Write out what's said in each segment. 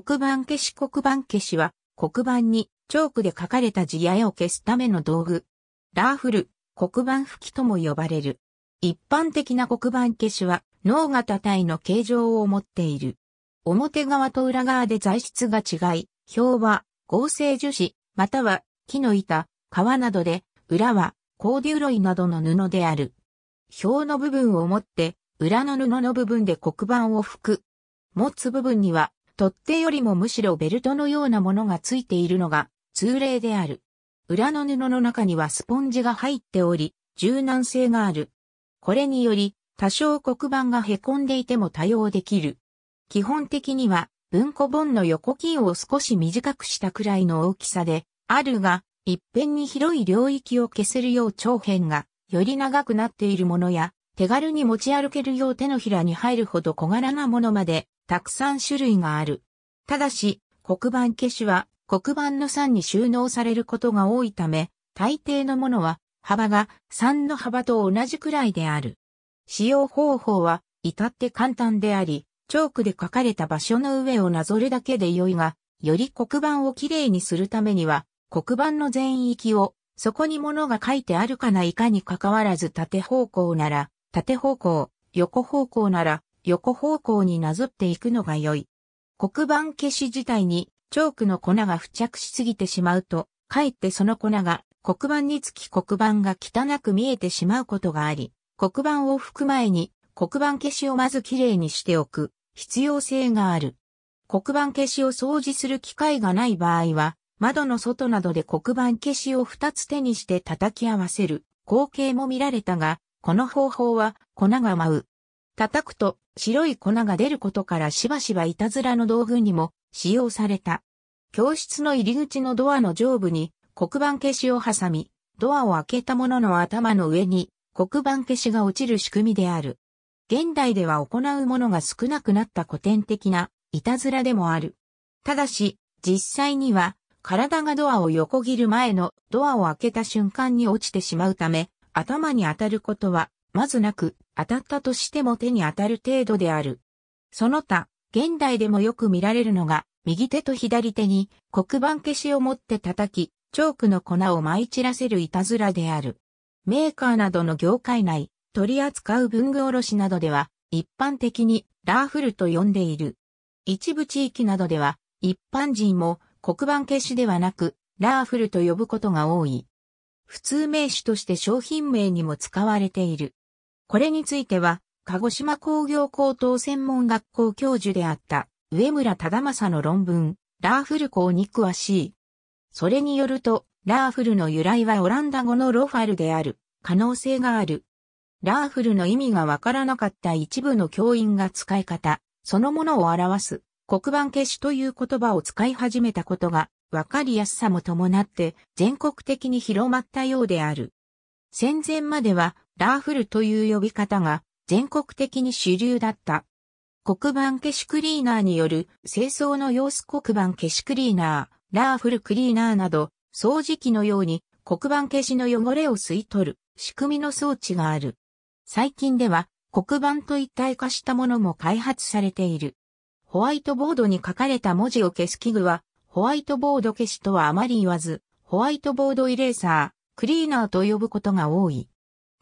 黒板消し黒板消しは、黒板にチョークで書かれた字や絵を消すための道具。ラーフル、黒板拭きとも呼ばれる。一般的な黒板消しは、脳型体の形状を持っている。表側と裏側で材質が違い、表は合成樹脂、または木の板、革などで、裏はコーデュロイなどの布である。表の部分を持って、裏の布の部分で黒板を拭く。持つ部分には取っ手よりもむしろベルトのようなものがついているのが通例である。裏の布の中にはスポンジが入っており、柔軟性がある。これにより、多少黒板が凹んでいても対応できる。基本的には、文庫本の横金を少し短くしたくらいの大きさで、あるが、一辺に広い領域を消せるよう長辺が、より長くなっているものや、手軽に持ち歩けるよう手のひらに入るほど小柄なものまで、たくさん種類がある。ただし、黒板消しは黒板の3に収納されることが多いため、大抵のものは幅が3の幅と同じくらいである。使用方法は至って簡単であり、チョークで書かれた場所の上をなぞるだけで良いが、より黒板をきれいにするためには、黒板の全域を、そこに物が書いてあるかないかに関わらず縦方向なら、縦方向、横方向なら、横方向になぞっていくのが良い。黒板消し自体にチョークの粉が付着しすぎてしまうと、かえってその粉が黒板につき黒板が汚く見えてしまうことがあり、黒板を拭く前に黒板消しをまずきれいにしておく必要性がある。黒板消しを掃除する機会がない場合は、窓の外などで黒板消しを2つ手にして叩き合わせる光景も見られたが、この方法は粉が舞う叩くと白い粉が出ることからしばしばいたずらの道具にも使用された。教室の入り口のドアの上部に黒板消しを挟み、ドアを開けた者の頭の上に黒板消しが落ちる仕組みである。現代では行うものが少なくなった古典的ないたずらでもある。ただし、実際には体がドアを横切る前のドアを開けた瞬間に落ちてしまうため、頭に当たることはまずなく、当たったとしても手に当たる程度である。その他、現代でもよく見られるのが、右手と左手に黒板消しを持って叩き、チョークの粉を舞い散らせるいたずらである。メーカーなどの業界内、取り扱う文具卸などでは、一般的にラーフルと呼んでいる。一部地域などでは、一般人も黒板消しではなく、ラーフルと呼ぶことが多い。普通名詞として商品名にも使われている。これについては、鹿児島工業高等専門学校教授であった上村忠正の論文、ラーフル校に詳しい。それによると、ラーフルの由来はオランダ語のロファルである可能性がある。ラーフルの意味がわからなかった一部の教員が使い方、そのものを表す黒板消しという言葉を使い始めたことがわかりやすさも伴って全国的に広まったようである。戦前まではラーフルという呼び方が全国的に主流だった。黒板消しクリーナーによる清掃の様子黒板消しクリーナー、ラーフルクリーナーなど掃除機のように黒板消しの汚れを吸い取る仕組みの装置がある。最近では黒板と一体化したものも開発されている。ホワイトボードに書かれた文字を消す器具はホワイトボード消しとはあまり言わず、ホワイトボードイレーサー、クリーナーと呼ぶことが多い。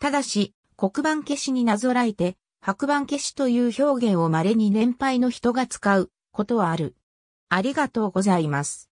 ただし、黒板消しになぞらえて、白板消しという表現を稀に年配の人が使うことはある。ありがとうございます。